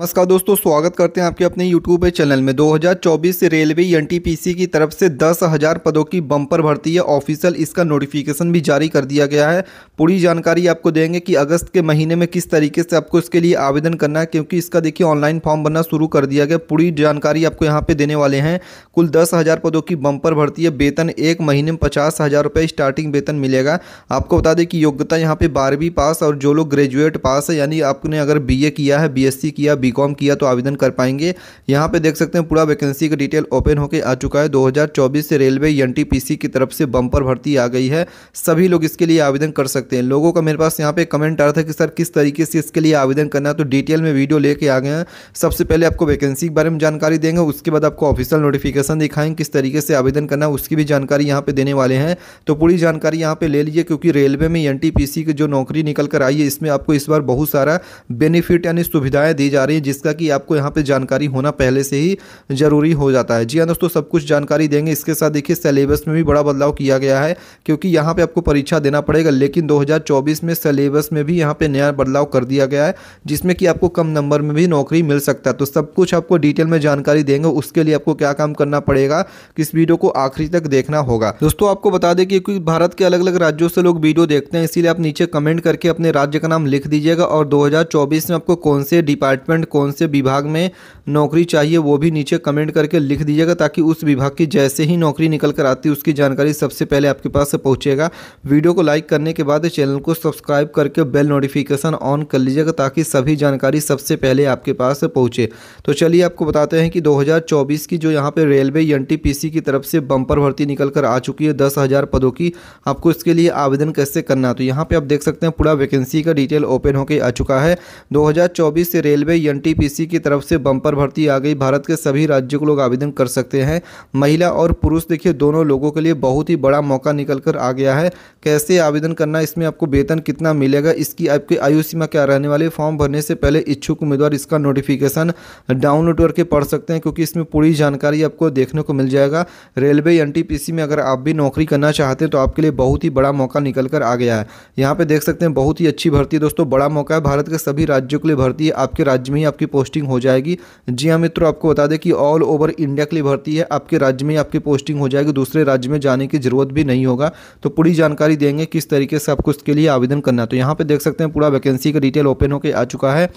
नमस्कार दोस्तों स्वागत करते हैं आपके अपने यूट्यूब चैनल में 2024 रेलवे एन e की तरफ से दस हज़ार पदों की बम्पर भर्ती है ऑफिशियल इसका नोटिफिकेशन भी जारी कर दिया गया है पूरी जानकारी आपको देंगे कि अगस्त के महीने में किस तरीके से आपको इसके लिए आवेदन करना है क्योंकि इसका देखिए ऑनलाइन फॉर्म भरना शुरू कर दिया गया पूरी जानकारी आपको यहाँ पर देने वाले हैं कुल दस पदों की बम्पर भर्ती है वेतन एक महीने में पचास हज़ार स्टार्टिंग वेतन मिलेगा आपको बता दें कि योग्यता यहाँ पर बारहवीं पास और जो लोग ग्रेजुएट पास है यानी आपने अगर बी किया है बी किया बी बी किया तो आवेदन कर पाएंगे यहाँ पे देख सकते हैं पूरा वैकेंसी का डिटेल ओपन होकर आ चुका है 2024 से रेलवे एन की तरफ से बम्पर भर्ती आ गई है सभी लोग इसके लिए आवेदन कर सकते हैं लोगों का मेरे पास यहाँ पे कमेंट आ रहा था कि सर किस तरीके से इसके लिए आवेदन करना है तो डिटेल में वीडियो लेके आ गए हैं सबसे पहले आपको वैकेंसी के बारे में जानकारी देंगे उसके बाद आपको ऑफिशियल नोटिफिकेशन दिखाएंगे किस तरीके से आवेदन करना है उसकी भी जानकारी यहाँ पे देने वाले हैं तो पूरी जानकारी यहाँ पे ले लीजिए क्योंकि रेलवे में एन की जो नौकरी निकल कर आई है इसमें आपको इस बार बहुत सारा बेनिफिट यानी सुविधाएँ दी जा रही है चाहिए जिसका कि आपको यहाँ पे जानकारी होना पहले से ही ज़रूरी हो जाता है जी हाँ दोस्तों सब कुछ जानकारी देंगे इसके साथ देखिए सिलेबस में भी बड़ा बदलाव किया गया है क्योंकि यहाँ पर आपको परीक्षा देना पड़ेगा लेकिन दो में सिलेबस में भी यहाँ पर नया बदलाव कर दिया गया है जिसमें कि आपको कम नंबर में भी नौकरी मिल सकता है तो सब कुछ आपको डिटेल में जानकारी देंगे उसके लिए आपको क्या काम करना पड़ेगा किस वीडियो को आखिरी तक देखना होगा दोस्तों आपको बता दें कि भारत के अलग अलग राज्यों से लोग वीडियो देखते हैं इसीलिए आप नीचे कमेंट करके अपने राज्य का नाम लिख दीजिएगा और 2024 में आपको कौन से डिपार्टमेंट स्टूडेंट कौन से विभाग में नौकरी चाहिए वो भी नीचे कमेंट करके लिख दीजिएगा ताकि उस विभाग की जैसे ही नौकरी निकल कर आती है उसकी जानकारी सबसे पहले आपके पास पहुंचेगा वीडियो को लाइक करने के बाद चैनल को सब्सक्राइब करके बेल नोटिफिकेशन ऑन कर लीजिएगा ताकि सभी जानकारी सबसे पहले आपके पास पहुँचे तो चलिए आपको बताते हैं कि दो की जो यहाँ पे रेलवे एन की तरफ से बम्पर भर्ती निकल कर आ चुकी है दस हज़ार पदों की आपको इसके लिए आवेदन कैसे करना तो यहाँ पर आप देख सकते हैं पूरा वैकेंसी का डिटेल ओपन होकर आ चुका है दो से रेलवे एनटीपीसी की तरफ से बम्पर भर्ती आ गई भारत के सभी राज्यों के लोग आवेदन कर सकते हैं महिला और पुरुष देखिए दोनों लोगों के लिए बहुत ही बड़ा मौका निकल कर आ गया है कैसे आवेदन करना इसमें आपको वेतन कितना मिलेगा इसकी आपकी आयु सीमा क्या रहने वाली फॉर्म भरने से पहले इच्छुक उम्मीदवार इसका नोटिफिकेशन डाउनलोड करके पढ़ सकते हैं क्योंकि इसमें पूरी जानकारी आपको देखने को मिल जाएगा रेलवे एन में अगर आप भी नौकरी करना चाहते हैं तो आपके लिए बहुत ही बड़ा मौका निकल कर आ गया है यहाँ पे देख सकते हैं बहुत ही अच्छी भर्ती दोस्तों बड़ा मौका है भारत के सभी राज्यों के लिए भर्ती आपके राज्य में में ही आपकी पोस्टिंग हो जाएगी जी हाँ मित्रों आपको बता दें कि ऑल ओवर इंडिया के लिए भर्ती है आपके राज्य में ही आपकी पोस्टिंग हो जाएगी दूसरे राज्य में जाने की जरूरत भी नहीं होगा तो पूरी जानकारी देंगे किस तरीके से आपको उसके लिए आवेदन करना है तो यहाँ पर देख सकते हैं पूरा वैकेंसी का डिटेल ओपन होकर आ चुका है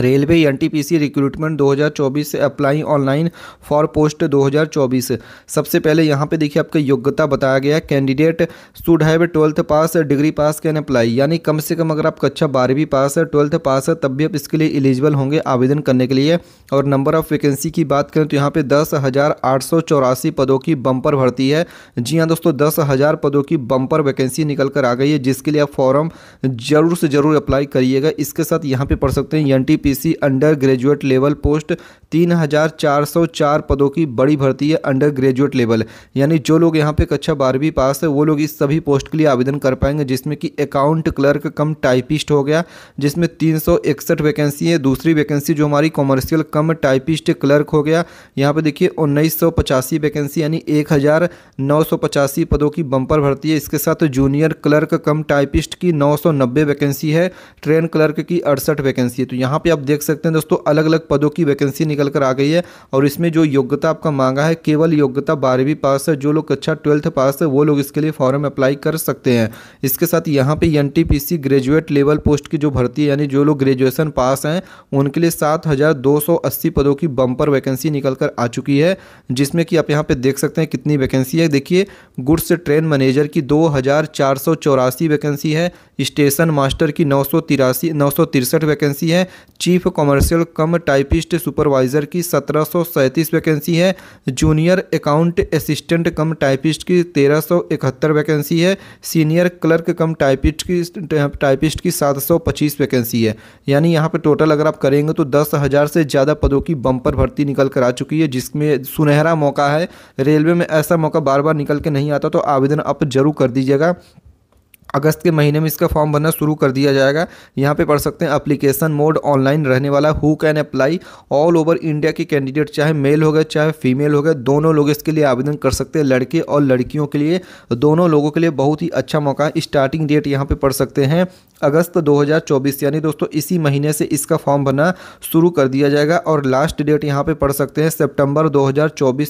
रेलवे एनटीपीसी रिक्रूटमेंट 2024 से अप्लाई ऑनलाइन फॉर पोस्ट 2024 सबसे पहले यहाँ पे देखिए आपका योग्यता बताया गया है candidate should have twelfth pass degree pass can apply यानी कम से कम अगर आप कक्षा अच्छा बारहवीं पास है ट्वेल्थ पास है तब भी आप इसके लिए एलिजिबल होंगे आवेदन करने के लिए और नंबर ऑफ वैकेंसी की बात करें तो यहाँ पर दस पदों की बम्पर भर्ती है जी हाँ दोस्तों दस पदों की बम्पर वैकेंसी निकल कर आ गई है जिसके लिए आप फॉर्म जरूर से ज़रूर अप्लाई करिएगा इसके साथ यहाँ पर पढ़ सकते हैं N TPC undergraduate level post 3404 पदों की बड़ी भर्ती है अंडर ग्रेजुएट लेवल यानी जो लोग यहाँ पे कक्षा अच्छा बारहवीं पास है वो लोग इस सभी पोस्ट के लिए आवेदन कर पाएंगे जिसमें कि अकाउंट क्लर्क कम टाइपिस्ट हो गया जिसमें तीन वैकेंसी है दूसरी वैकेंसी जो हमारी कॉमर्शियल कम टाइपिस्ट क्लर्क हो गया यहाँ पे देखिए उन्नीस वैकेंसी यानी एक पदों की बम्पर भर्ती है इसके साथ जूनियर क्लर्क कम टाइपिस्ट की नौ वैकेंसी है ट्रेन क्लर्क की अड़सठ वैकेंसी है तो यहाँ पे भी आप देख सकते हैं दोस्तों अलग अलग पदों की वैकेंसी निकल कर आ गई है और इसमें जो योग्यता आपका मांगा है केवल योग्यता बारहवीं पास है जो लोग कक्षा अच्छा ट्वेल्थ पास है वो लोग इसके लिए फॉर्म अप्लाई कर सकते हैं इसके साथ यहाँ पे एन ग्रेजुएट लेवल पोस्ट की जो भर्ती है यानी जो लोग ग्रेजुएशन पास हैं उनके लिए सात पदों की बम्पर वैकेंसी निकल कर आ चुकी है जिसमें कि आप यहाँ पे देख सकते हैं कितनी वैकेंसी है देखिए गुड्स ट्रेन मैनेजर की दो वैकेंसी है स्टेशन मास्टर की नौ सौ वैकेंसी है chief commercial cum typist supervisor की सत्रह वैकेंसी है junior account assistant cum typist की तेरह वैकेंसी है सीनियर क्लर्क कम टाइपिस्ट की टाइपिस्ट की 725 वैकेंसी है यानी यहाँ पर टोटल अगर आप करेंगे तो दस हज़ार से ज़्यादा पदों की बम्पर भर्ती निकल कर आ चुकी है जिसमें सुनहरा मौका है रेलवे में ऐसा मौका बार बार निकल के नहीं आता तो आवेदन आप जरूर कर दीजिएगा अगस्त के महीने में इसका फॉर्म भरना शुरू कर दिया जाएगा यहाँ पे पढ़ सकते हैं अप्लीकेशन मोड ऑनलाइन रहने वाला who can apply all over India के कैंडिडेट चाहे मेल हो गए चाहे फीमेल हो गए दोनों लोग इसके लिए आवेदन कर सकते हैं लड़के और लड़कियों के लिए दोनों लोगों के लिए बहुत ही अच्छा मौका है स्टार्टिंग डेट यहाँ पर पढ़ सकते हैं अगस्त दो यानी दोस्तों इसी महीने से इसका फॉर्म भरना शुरू कर दिया जाएगा और लास्ट डेट यहाँ पर पढ़ सकते हैं सेप्टेम्बर दो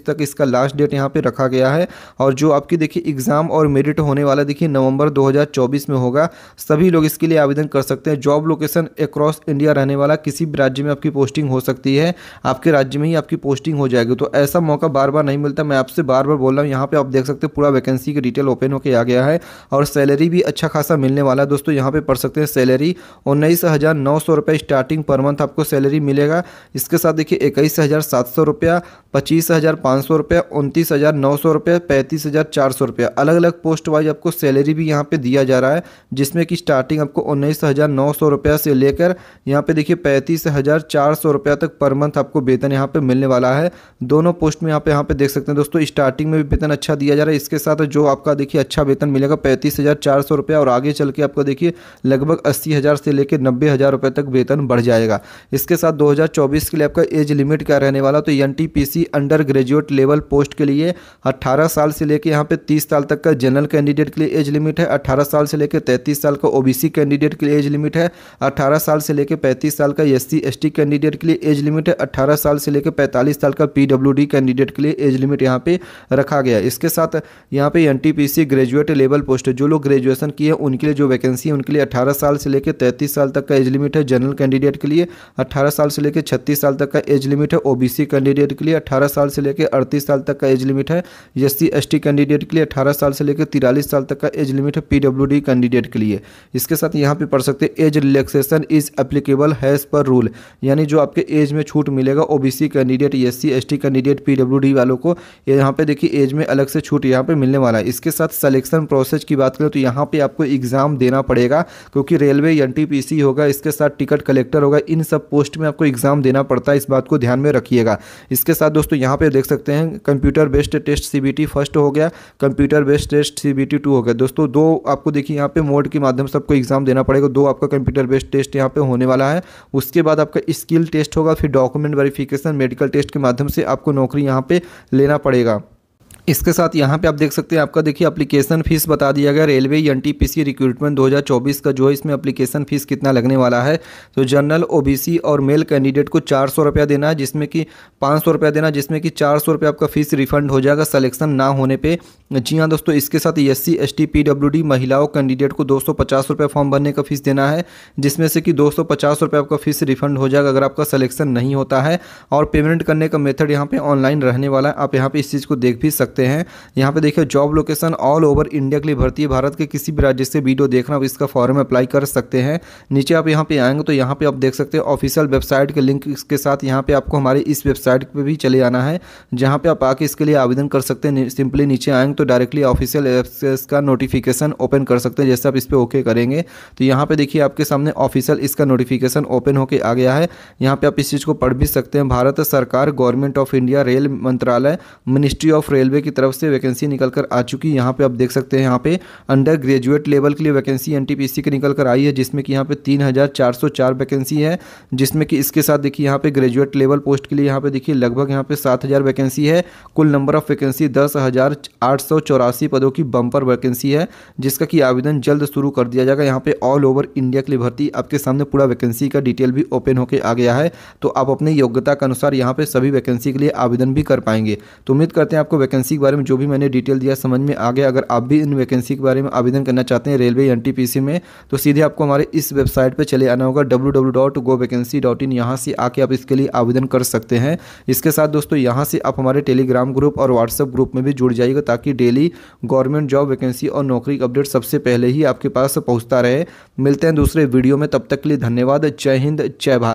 तक इसका लास्ट डेट यहाँ पर रखा गया है और जो आपकी देखिए एग्ज़ाम और मेरिट होने वाला देखिए नवंबर दो 2024 में होगा सभी लोग इसके लिए आवेदन कर सकते हैं जॉब लोकेशन अक्रॉस इंडिया रहने वाला किसी भी राज्य में आपकी पोस्टिंग हो सकती है आपके राज्य में ही आपकी पोस्टिंग हो जाएगी तो ऐसा मौका बार बार नहीं मिलता मैं आपसे बार बार बोल रहा हूँ यहाँ पर आप देख सकते हैं पूरा वैकेंसी की डिटेल ओपन होकर आ गया है और सैलरी भी अच्छा खासा मिलने वाला है दोस्तों यहाँ पर पढ़ सकते हैं सैलरी उन्नीस हज़ार नौ सौ स्टार्टिंग पर मंथ आपको सैलरी मिलेगा इसके साथ देखिए इक्कीस हज़ार सात सौ रुपया पच्चीस हज़ार पाँच सौ रुपया उनतीस हज़ार नौ सौ रुपया पैंतीस हज़ार चार सौ रुपया अलग अलग पोस्ट वाइज आपको सैलरी भी यहाँ पे दिया किया जा रहा है जिसमें कि स्टार्टिंग आपको उन्नीस हज़ार नौ सौ रुपया से लेकर यहाँ पे देखिए पैंतीस हज़ार चार सौ रुपया तक पर मंथ आपको वेतन यहाँ पे मिलने वाला है दोनों पोस्ट में यहाँ पे यहाँ पे देख सकते हैं दोस्तों स्टार्टिंग में भी वेतन अच्छा दिया जा रहा है इसके साथ जो आपका देखिए अच्छा वेतन मिलेगा पैंतीस हज़ार रुपया और आगे चल के आपको देखिए लगभग अस्सी से लेकर नब्बे हज़ार रुपये तक वेतन बढ़ जाएगा इसके साथ दो के लिए आपका एज लिमिट क्या रहने वाला तो N T undergraduate level post के लिए अट्ठारह साल से लेकर यहाँ पे तीस साल तक का जनरल कैंडिडेट के लिए एज लिमिट है अट्ठारह साल से लेकर तैंतीस साल का ओबीसी कैंडिडेट के लिए एज लिमिट है अठारह साल से लेकर पैंतीस साल का एस सी कैंडिडेट के लिए एज लिमिट है अठारह साल से लेकर पैंतालीस साल का पीडब्ल्यूडी कैंडिडेट के लिए एज लिमिट यहाँ पे रखा गया है इसके साथ यहाँ पे एन ग्रेजुएट लेवल पोस्ट जो लोग ग्रेजुएशन किए हैं उनके लिए जो वैकेंसी है उनके लिए अठारह साल से लेकर तैंतीस साल तक का एज लिमिट है जनरल कैंडिडेट के लिए अठारह साल से लेकर छत्तीस साल तक का एज लिमिट है ओबीसी कैंडिडेट के लिए अठारह साल से लेकर अड़तीस साल तक का एज लिमिट है एस सी कैंडिडेट के लिए अठारह साल से लेकर तिरालीस साल तक का एज लिमिट है पीडब्ल्यू डिप्यूटी कैंडिडेट के लिए इसके साथ यहाँ पे पढ़ सकते age relaxation is applicable has per rule यानी जो आपके एज में छूट मिलेगा OBC candidate S C candidate PWD वालों को यहाँ पे देखिए एज में अलग से छूट यहाँ पे मिलने वाला है इसके साथ सलेक्शन प्रोसेस की बात करें तो यहाँ पर आपको एग्ज़ाम देना पड़ेगा क्योंकि रेलवे एन होगा इसके साथ टिकट कलेक्टर होगा इन सब पोस्ट में आपको एग्ज़ाम देना पड़ता है इस बात को ध्यान में रखिएगा इसके साथ दोस्तों यहाँ पे देख सकते हैं computer based test see first हो गया कंप्यूटर बेस्ड टेस्ट सी हो गया दोस्तों दो आपको देखिए यहाँ पे मोड के माध्यम से आपको एग्जाम देना पड़ेगा दो आपका कंप्यूटर बेस्ड टेस्ट यहाँ पे होने वाला है उसके बाद आपका स्किल टेस्ट होगा फिर डॉक्यूमेंट वेरिफिकेशन मेडिकल टेस्ट के माध्यम से आपको नौकरी यहाँ पर लेना पड़ेगा इसके साथ यहाँ पे आप देख सकते हैं आपका देखिए अप्लीकेशन फीस बता दिया गया railway N T P C recruitment 2024 का जो है इसमें अप्लीकेशन फीस कितना लगने वाला है तो जनरल ओबीसी और मेल कैंडिडेट को चार सौ रुपया देना है जिसमें कि पाँच सौ रुपया देना है जिसमें कि चार सौ रुपया आपका फीस रिफंड हो जाएगा सलेक्शन ना होने पर जी हाँ दोस्तों इसके साथ S C S T P W D महिलाओं कैंडिडेट को दो सौ पचास रुपये फॉर्म भरने का फीस देना है जिसमें से कि दो सौ पचास रुपये आपका फीस रिफंड हो जाएगा अगर आपका सलेक्शन नहीं होता है और पेमेंट करने का मेथड यहाँ पर ऑनलाइन रहने वाला है आप यहाँ पर इस चीज़ को देख भी सकते सकते हैं यहाँ पे देखिए job location all over India के लिए भर्ती है भारत के किसी भी राज्य से वीडियो देखना आप इसका फॉर्म अप्लाई कर सकते हैं नीचे आप यहाँ पे आएंगे तो यहाँ पे आप देख सकते हैं ऑफिशियल वेबसाइट के लिंक के साथ यहाँ पे आपको हमारे इस वेबसाइट पर भी चले आना है जहाँ पे आप आके इसके लिए आवेदन कर सकते हैं सिंपली नीचे आएंगे तो डायरेक्टली ऑफिशियल एप्स का नोटिफिकेशन ओपन कर सकते हैं जैसे आप इस पर ओके करेंगे तो यहाँ पर देखिए आपके सामने ऑफिशियल इसका नोटिफिकेशन ओपन होकर आ गया है यहाँ पर आप इस चीज़ को पढ़ भी सकते हैं भारत सरकार गवर्नमेंट ऑफ इंडिया रेल मंत्रालय मिनिस्ट्री ऑफ रेलवे की तरफ से वैकेंसी निकल कर आ चुकी यहाँ पे आप देख सकते हैं यहाँ पे अंडर ग्रेजुएट लेवल के लिए वैकेंसी एन की निकल कर आई है जिसमें कि यहाँ पे तीन वैकेंसी है जिसमें कि इसके साथ देखिए यहाँ पे ग्रेजुएट लेवल पोस्ट के लिए यहाँ पे देखिए लगभग यहाँ पे सात वैकेंसी है कुल नंबर ऑफ वैकेंसी दस पदों की बम्पर वैकेंसी है जिसका कि आवेदन जल्द शुरू कर दिया जाएगा यहाँ पे ऑल ओवर इंडिया के लिए भर्ती आपके सामने पूरा वैकेंसी का डिटेल भी ओपन होकर आ गया है तो आप अपने योग्यता के अनुसार यहाँ पे सभी वैकेंसी के लिए आवेदन भी कर पाएंगे तो उम्मीद करते हैं आपको वैकेंसी वैकेंसी के बारे में जो भी मैंने डिटेल दिया समझ में आ गया अगर आप भी इन वैकेंसी के बारे में आवेदन करना चाहते हैं रेलवे एन में तो सीधे आपको हमारे इस वेबसाइट पर चले आना होगा डब्ल्यू यहाँ से आके आप इसके लिए आवेदन कर सकते हैं इसके साथ दोस्तों यहाँ से आप हमारे टेलीग्राम ग्रुप और व्हाट्सएप ग्रुप में भी जुड़ जाइएगा ताकि डेली गवर्नमेंट जॉब वैकेंसी और नौकरी का अपडेट सबसे पहले ही आपके पास पहुँचता रहे मिलते हैं दूसरे वीडियो में तब तक के लिए धन्यवाद जय हिंद जय भारत